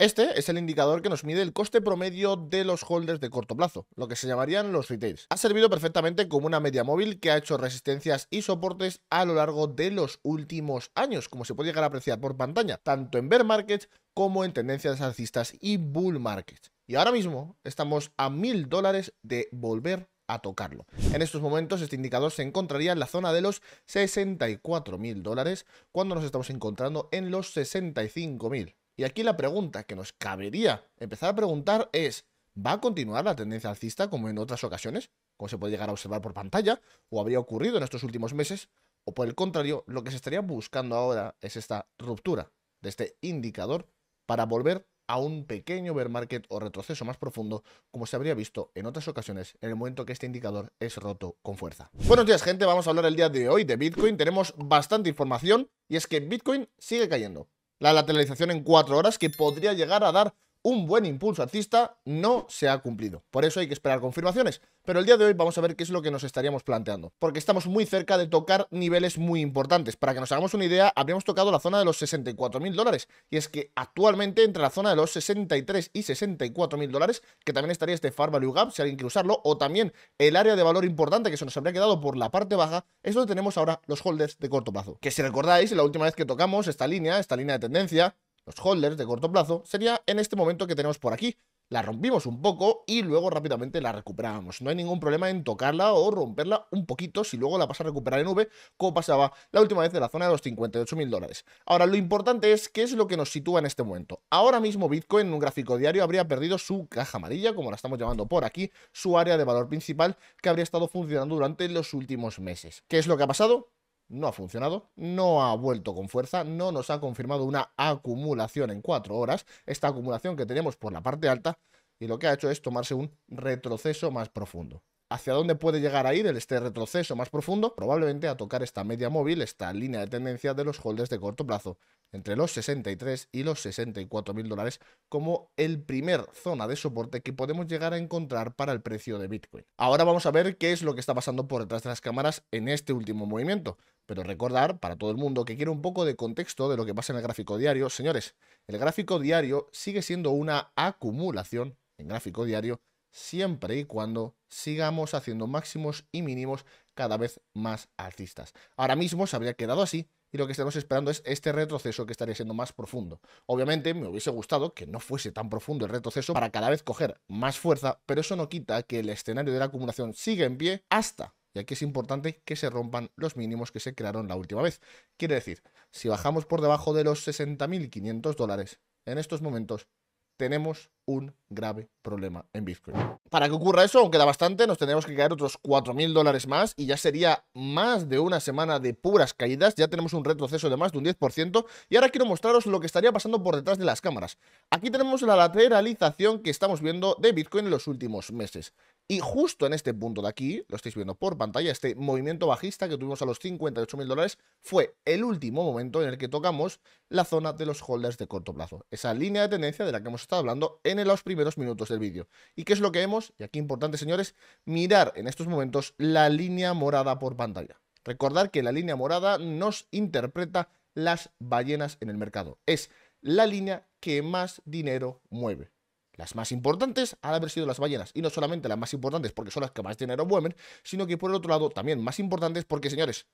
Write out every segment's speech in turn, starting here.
Este es el indicador que nos mide el coste promedio de los holders de corto plazo, lo que se llamarían los retails. Ha servido perfectamente como una media móvil que ha hecho resistencias y soportes a lo largo de los últimos años, como se puede llegar a apreciar por pantalla, tanto en bear markets como en tendencias alcistas y bull markets. Y ahora mismo estamos a mil dólares de volver a tocarlo. En estos momentos este indicador se encontraría en la zona de los $64.000 mil dólares, cuando nos estamos encontrando en los $65.000. Y aquí la pregunta que nos cabería empezar a preguntar es, ¿va a continuar la tendencia alcista como en otras ocasiones, como se puede llegar a observar por pantalla, o habría ocurrido en estos últimos meses? ¿O por el contrario, lo que se estaría buscando ahora es esta ruptura de este indicador para volver a un pequeño bear market o retroceso más profundo, como se habría visto en otras ocasiones en el momento que este indicador es roto con fuerza. Buenos días, gente. Vamos a hablar el día de hoy de Bitcoin. Tenemos bastante información y es que Bitcoin sigue cayendo la lateralización en cuatro horas que podría llegar a dar un buen impulso artista no se ha cumplido. Por eso hay que esperar confirmaciones. Pero el día de hoy vamos a ver qué es lo que nos estaríamos planteando. Porque estamos muy cerca de tocar niveles muy importantes. Para que nos hagamos una idea, habríamos tocado la zona de los 64.000 dólares. Y es que actualmente entre la zona de los 63 y 64.000 dólares, que también estaría este Far Value Gap, si alguien quiere usarlo, o también el área de valor importante que se nos habría quedado por la parte baja, es donde tenemos ahora los holders de corto plazo. Que si recordáis, la última vez que tocamos esta línea, esta línea de tendencia, los holders de corto plazo, sería en este momento que tenemos por aquí. La rompimos un poco y luego rápidamente la recuperamos. No hay ningún problema en tocarla o romperla un poquito si luego la vas a recuperar en V, como pasaba la última vez de la zona de los 58 mil dólares. Ahora, lo importante es qué es lo que nos sitúa en este momento. Ahora mismo Bitcoin en un gráfico diario habría perdido su caja amarilla, como la estamos llamando por aquí, su área de valor principal que habría estado funcionando durante los últimos meses. ¿Qué es lo que ha pasado? no ha funcionado, no ha vuelto con fuerza, no nos ha confirmado una acumulación en cuatro horas, esta acumulación que tenemos por la parte alta, y lo que ha hecho es tomarse un retroceso más profundo hacia dónde puede llegar a ir este retroceso más profundo, probablemente a tocar esta media móvil, esta línea de tendencia de los holders de corto plazo, entre los 63 y los 64 mil dólares, como el primer zona de soporte que podemos llegar a encontrar para el precio de Bitcoin. Ahora vamos a ver qué es lo que está pasando por detrás de las cámaras en este último movimiento. Pero recordar para todo el mundo que quiere un poco de contexto de lo que pasa en el gráfico diario. Señores, el gráfico diario sigue siendo una acumulación en gráfico diario siempre y cuando sigamos haciendo máximos y mínimos cada vez más alcistas. Ahora mismo se habría quedado así y lo que estamos esperando es este retroceso que estaría siendo más profundo. Obviamente me hubiese gustado que no fuese tan profundo el retroceso para cada vez coger más fuerza, pero eso no quita que el escenario de la acumulación siga en pie hasta y aquí es importante que se rompan los mínimos que se crearon la última vez. Quiere decir, si bajamos por debajo de los 60.500 dólares, en estos momentos tenemos un grave problema en Bitcoin. Para que ocurra eso, aunque da bastante, nos tenemos que caer otros 4.000 dólares más y ya sería más de una semana de puras caídas, ya tenemos un retroceso de más de un 10% y ahora quiero mostraros lo que estaría pasando por detrás de las cámaras. Aquí tenemos la lateralización que estamos viendo de Bitcoin en los últimos meses. Y justo en este punto de aquí, lo estáis viendo por pantalla, este movimiento bajista que tuvimos a los 58.000 dólares fue el último momento en el que tocamos la zona de los holders de corto plazo. Esa línea de tendencia de la que hemos estado hablando en en los primeros minutos del vídeo. ¿Y qué es lo que vemos? Y aquí importante, señores, mirar en estos momentos la línea morada por pantalla. Recordar que la línea morada nos interpreta las ballenas en el mercado. Es la línea que más dinero mueve. Las más importantes han haber sido las ballenas. Y no solamente las más importantes porque son las que más dinero mueven, sino que por el otro lado también más importantes porque, señores,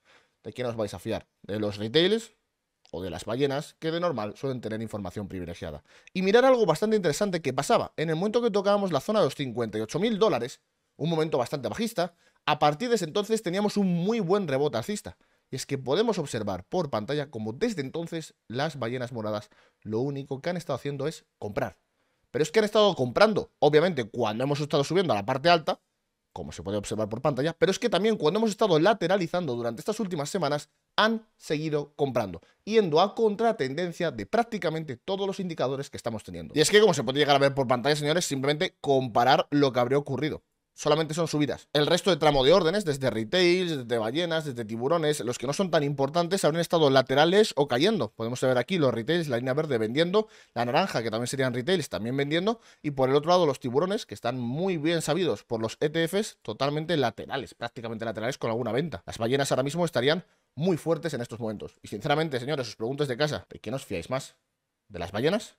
¿de quién os vais a fiar? ¿De los retailers? de las ballenas, que de normal suelen tener información privilegiada. Y mirar algo bastante interesante que pasaba en el momento que tocábamos la zona de los mil dólares, un momento bastante bajista, a partir de ese entonces teníamos un muy buen rebote alcista. Y es que podemos observar por pantalla como desde entonces las ballenas moradas lo único que han estado haciendo es comprar. Pero es que han estado comprando, obviamente, cuando hemos estado subiendo a la parte alta, como se puede observar por pantalla, pero es que también cuando hemos estado lateralizando durante estas últimas semanas, han seguido comprando, yendo a contratendencia de prácticamente todos los indicadores que estamos teniendo. Y es que, como se puede llegar a ver por pantalla, señores, simplemente comparar lo que habría ocurrido solamente son subidas. El resto de tramo de órdenes, desde retails, desde ballenas, desde tiburones, los que no son tan importantes, habrían estado laterales o cayendo. Podemos ver aquí los retails, la línea verde vendiendo, la naranja, que también serían retails, también vendiendo, y por el otro lado los tiburones, que están muy bien sabidos por los ETFs, totalmente laterales, prácticamente laterales con alguna venta. Las ballenas ahora mismo estarían muy fuertes en estos momentos. Y sinceramente, señores, sus preguntas de casa, ¿de qué nos fiáis más? ¿De las ballenas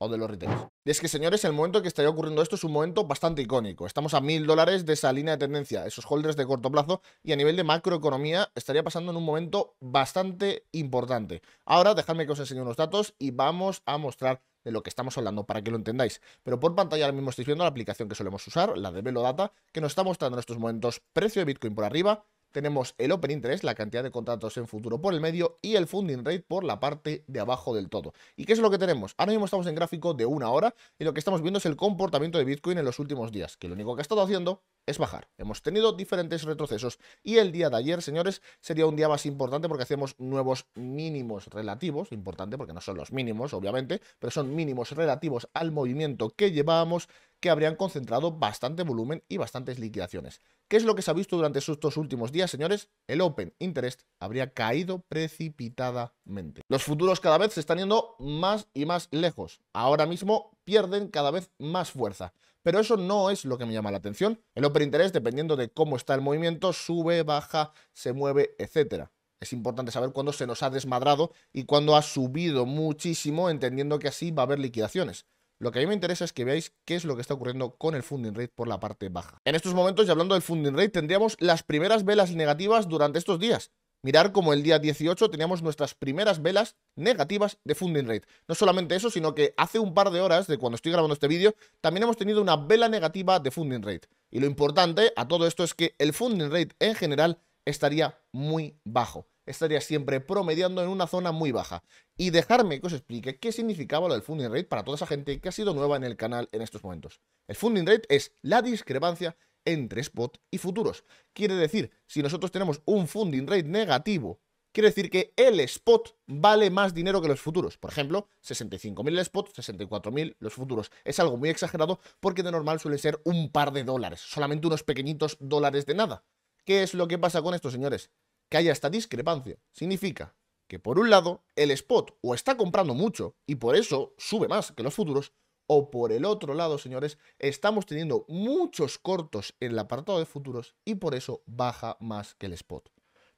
o de los retailers. Y es que, señores, el momento que estaría ocurriendo esto es un momento bastante icónico. Estamos a mil dólares de esa línea de tendencia, esos holders de corto plazo, y a nivel de macroeconomía estaría pasando en un momento bastante importante. Ahora, dejadme que os enseñe unos datos y vamos a mostrar de lo que estamos hablando para que lo entendáis. Pero por pantalla ahora mismo estáis viendo la aplicación que solemos usar, la de Velodata, que nos está mostrando en estos momentos precio de Bitcoin por arriba, tenemos el Open Interest, la cantidad de contratos en futuro por el medio y el Funding Rate por la parte de abajo del todo. ¿Y qué es lo que tenemos? Ahora mismo estamos en gráfico de una hora y lo que estamos viendo es el comportamiento de Bitcoin en los últimos días, que lo único que ha estado haciendo es bajar. Hemos tenido diferentes retrocesos y el día de ayer, señores, sería un día más importante porque hacemos nuevos mínimos relativos, importante porque no son los mínimos, obviamente, pero son mínimos relativos al movimiento que llevábamos que habrían concentrado bastante volumen y bastantes liquidaciones. ¿Qué es lo que se ha visto durante estos últimos días, señores? El Open Interest habría caído precipitadamente. Los futuros cada vez se están yendo más y más lejos. Ahora mismo pierden cada vez más fuerza. Pero eso no es lo que me llama la atención. El Open Interest, dependiendo de cómo está el movimiento, sube, baja, se mueve, etc. Es importante saber cuándo se nos ha desmadrado y cuándo ha subido muchísimo, entendiendo que así va a haber liquidaciones. Lo que a mí me interesa es que veáis qué es lo que está ocurriendo con el funding rate por la parte baja. En estos momentos, y hablando del funding rate, tendríamos las primeras velas negativas durante estos días. Mirar como el día 18 teníamos nuestras primeras velas negativas de funding rate. No solamente eso, sino que hace un par de horas de cuando estoy grabando este vídeo, también hemos tenido una vela negativa de funding rate. Y lo importante a todo esto es que el funding rate en general estaría muy bajo estaría siempre promediando en una zona muy baja. Y dejarme que os explique qué significaba lo del funding rate para toda esa gente que ha sido nueva en el canal en estos momentos. El funding rate es la discrepancia entre spot y futuros. Quiere decir, si nosotros tenemos un funding rate negativo, quiere decir que el spot vale más dinero que los futuros. Por ejemplo, 65.000 el spot, 64.000 los futuros. Es algo muy exagerado porque de normal suele ser un par de dólares, solamente unos pequeñitos dólares de nada. ¿Qué es lo que pasa con estos señores? que haya esta discrepancia significa que por un lado el spot o está comprando mucho y por eso sube más que los futuros, o por el otro lado, señores, estamos teniendo muchos cortos en el apartado de futuros y por eso baja más que el spot.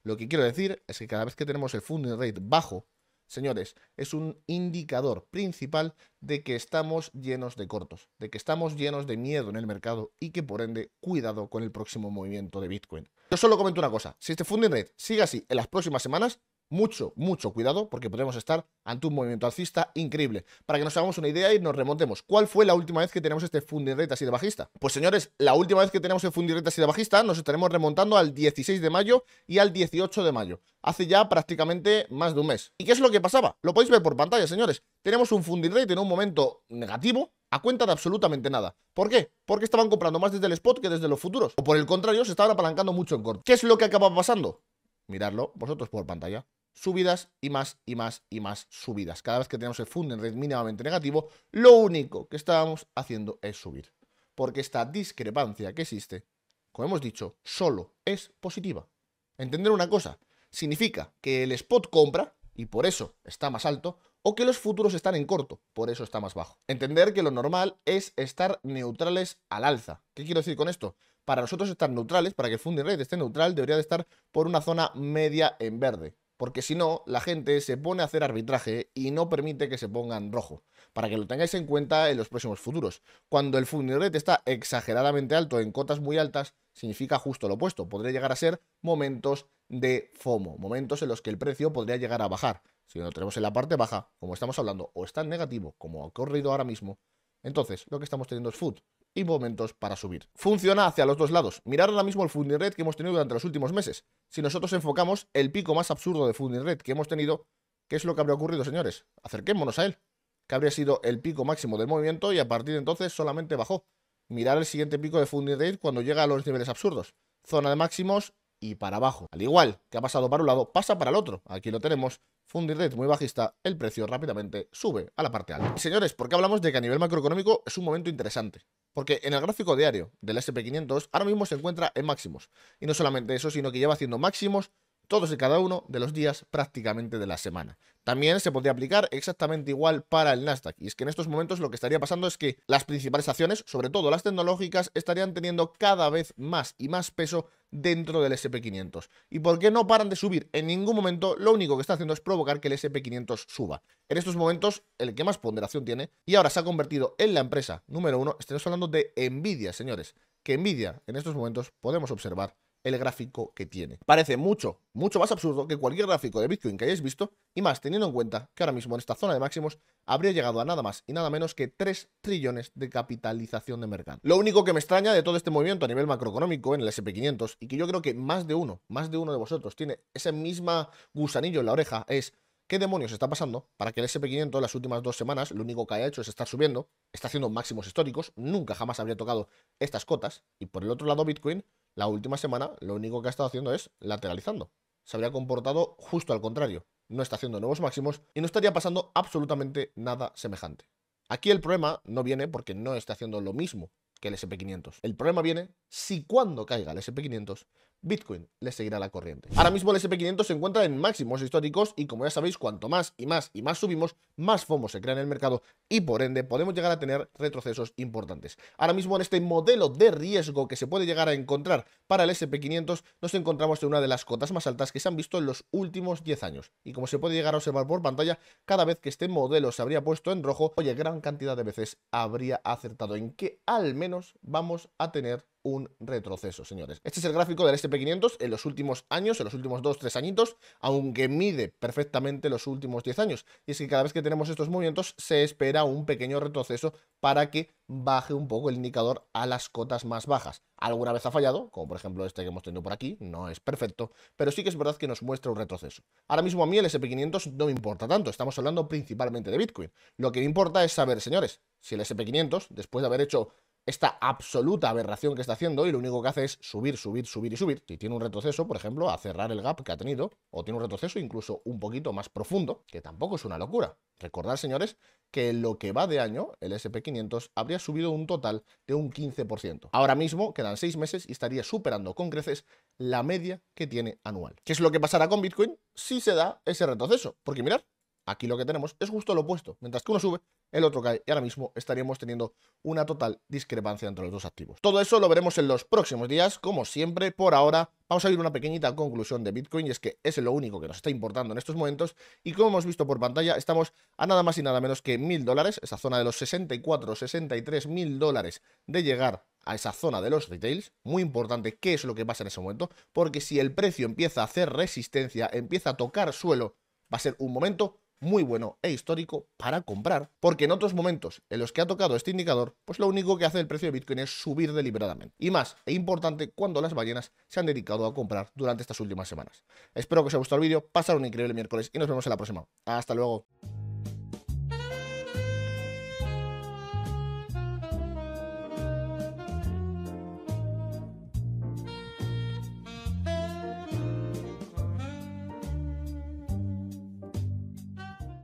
Lo que quiero decir es que cada vez que tenemos el funding rate bajo, Señores, es un indicador principal de que estamos llenos de cortos, de que estamos llenos de miedo en el mercado y que por ende cuidado con el próximo movimiento de Bitcoin. Yo solo comento una cosa, si este funding Red sigue así en las próximas semanas, mucho, mucho cuidado, porque podemos estar ante un movimiento alcista increíble. Para que nos hagamos una idea y nos remontemos, ¿cuál fue la última vez que tenemos este rate así de bajista? Pues señores, la última vez que tenemos el rate así de bajista nos estaremos remontando al 16 de mayo y al 18 de mayo. Hace ya prácticamente más de un mes. ¿Y qué es lo que pasaba? Lo podéis ver por pantalla, señores. Tenemos un fundirrate en un momento negativo, a cuenta de absolutamente nada. ¿Por qué? Porque estaban comprando más desde el spot que desde los futuros. O por el contrario, se estaban apalancando mucho en corto. ¿Qué es lo que acaba pasando? Miradlo vosotros por pantalla subidas y más y más y más subidas. Cada vez que tenemos el funding rate mínimamente negativo, lo único que estábamos haciendo es subir. Porque esta discrepancia que existe, como hemos dicho, solo es positiva. Entender una cosa, significa que el spot compra, y por eso está más alto, o que los futuros están en corto, por eso está más bajo. Entender que lo normal es estar neutrales al alza. ¿Qué quiero decir con esto? Para nosotros estar neutrales, para que el funding rate esté neutral, debería de estar por una zona media en verde porque si no, la gente se pone a hacer arbitraje y no permite que se pongan rojo, para que lo tengáis en cuenta en los próximos futuros. Cuando el red está exageradamente alto en cotas muy altas, significa justo lo opuesto, podría llegar a ser momentos de FOMO, momentos en los que el precio podría llegar a bajar. Si lo tenemos en la parte baja, como estamos hablando, o está en negativo, como ha ocurrido ahora mismo, entonces lo que estamos teniendo es food y momentos para subir. Funciona hacia los dos lados. Mirar ahora mismo el funding red que hemos tenido durante los últimos meses. Si nosotros enfocamos el pico más absurdo de funding red que hemos tenido, ¿qué es lo que habría ocurrido, señores? Acerquémonos a él, que habría sido el pico máximo del movimiento y a partir de entonces solamente bajó. Mirar el siguiente pico de funding rate cuando llega a los niveles absurdos. Zona de máximos y para abajo. Al igual que ha pasado para un lado, pasa para el otro. Aquí lo tenemos. fundir muy bajista, el precio rápidamente sube a la parte alta. Señores, ¿por qué hablamos de que a nivel macroeconómico es un momento interesante? Porque en el gráfico diario del SP500 ahora mismo se encuentra en máximos. Y no solamente eso, sino que lleva haciendo máximos todos y cada uno de los días prácticamente de la semana. También se podría aplicar exactamente igual para el Nasdaq. Y es que en estos momentos lo que estaría pasando es que las principales acciones, sobre todo las tecnológicas, estarían teniendo cada vez más y más peso dentro del SP500. ¿Y por qué no paran de subir? En ningún momento lo único que está haciendo es provocar que el SP500 suba. En estos momentos el que más ponderación tiene y ahora se ha convertido en la empresa número uno, estamos hablando de Nvidia, señores, que Nvidia en estos momentos podemos observar el gráfico que tiene. Parece mucho, mucho más absurdo que cualquier gráfico de Bitcoin que hayáis visto, y más teniendo en cuenta que ahora mismo en esta zona de máximos habría llegado a nada más y nada menos que 3 trillones de capitalización de mercado. Lo único que me extraña de todo este movimiento a nivel macroeconómico en el SP500, y que yo creo que más de uno, más de uno de vosotros tiene ese misma gusanillo en la oreja, es ¿Qué demonios está pasando? Para que el SP500 las últimas dos semanas lo único que ha hecho es estar subiendo, está haciendo máximos históricos, nunca jamás habría tocado estas cotas, y por el otro lado Bitcoin la última semana lo único que ha estado haciendo es lateralizando. Se habría comportado justo al contrario. No está haciendo nuevos máximos y no estaría pasando absolutamente nada semejante. Aquí el problema no viene porque no está haciendo lo mismo que el SP500. El problema viene si cuando caiga el SP500 Bitcoin le seguirá la corriente. Ahora mismo el SP500 se encuentra en máximos históricos y como ya sabéis, cuanto más y más y más subimos, más FOMO se crea en el mercado y por ende podemos llegar a tener retrocesos importantes. Ahora mismo en este modelo de riesgo que se puede llegar a encontrar para el SP500, nos encontramos en una de las cotas más altas que se han visto en los últimos 10 años. Y como se puede llegar a observar por pantalla, cada vez que este modelo se habría puesto en rojo, oye, gran cantidad de veces habría acertado en que al menos vamos a tener un retroceso, señores. Este es el gráfico del SP500 en los últimos años, en los últimos 2-3 añitos, aunque mide perfectamente los últimos 10 años. Y es que cada vez que tenemos estos movimientos se espera un pequeño retroceso para que baje un poco el indicador a las cotas más bajas. Alguna vez ha fallado, como por ejemplo este que hemos tenido por aquí, no es perfecto, pero sí que es verdad que nos muestra un retroceso. Ahora mismo a mí el SP500 no me importa tanto, estamos hablando principalmente de Bitcoin. Lo que me importa es saber, señores, si el SP500, después de haber hecho esta absoluta aberración que está haciendo y lo único que hace es subir, subir, subir y subir. Si tiene un retroceso, por ejemplo, a cerrar el gap que ha tenido, o tiene un retroceso incluso un poquito más profundo, que tampoco es una locura. Recordad, señores, que lo que va de año, el SP500 habría subido un total de un 15%. Ahora mismo quedan seis meses y estaría superando con creces la media que tiene anual. ¿Qué es lo que pasará con Bitcoin si se da ese retroceso? Porque mirad, aquí lo que tenemos es justo lo opuesto. Mientras que uno sube, el otro cae y ahora mismo estaríamos teniendo una total discrepancia entre los dos activos. Todo eso lo veremos en los próximos días, como siempre, por ahora vamos a ir una pequeñita conclusión de Bitcoin y es que es lo único que nos está importando en estos momentos y como hemos visto por pantalla estamos a nada más y nada menos que mil dólares, esa zona de los 64, 63 mil dólares de llegar a esa zona de los retails, muy importante qué es lo que pasa en ese momento, porque si el precio empieza a hacer resistencia, empieza a tocar suelo, va a ser un momento muy bueno e histórico para comprar, porque en otros momentos en los que ha tocado este indicador, pues lo único que hace el precio de Bitcoin es subir deliberadamente. Y más, e importante, cuando las ballenas se han dedicado a comprar durante estas últimas semanas. Espero que os haya gustado el vídeo, pasar un increíble miércoles y nos vemos en la próxima. Hasta luego.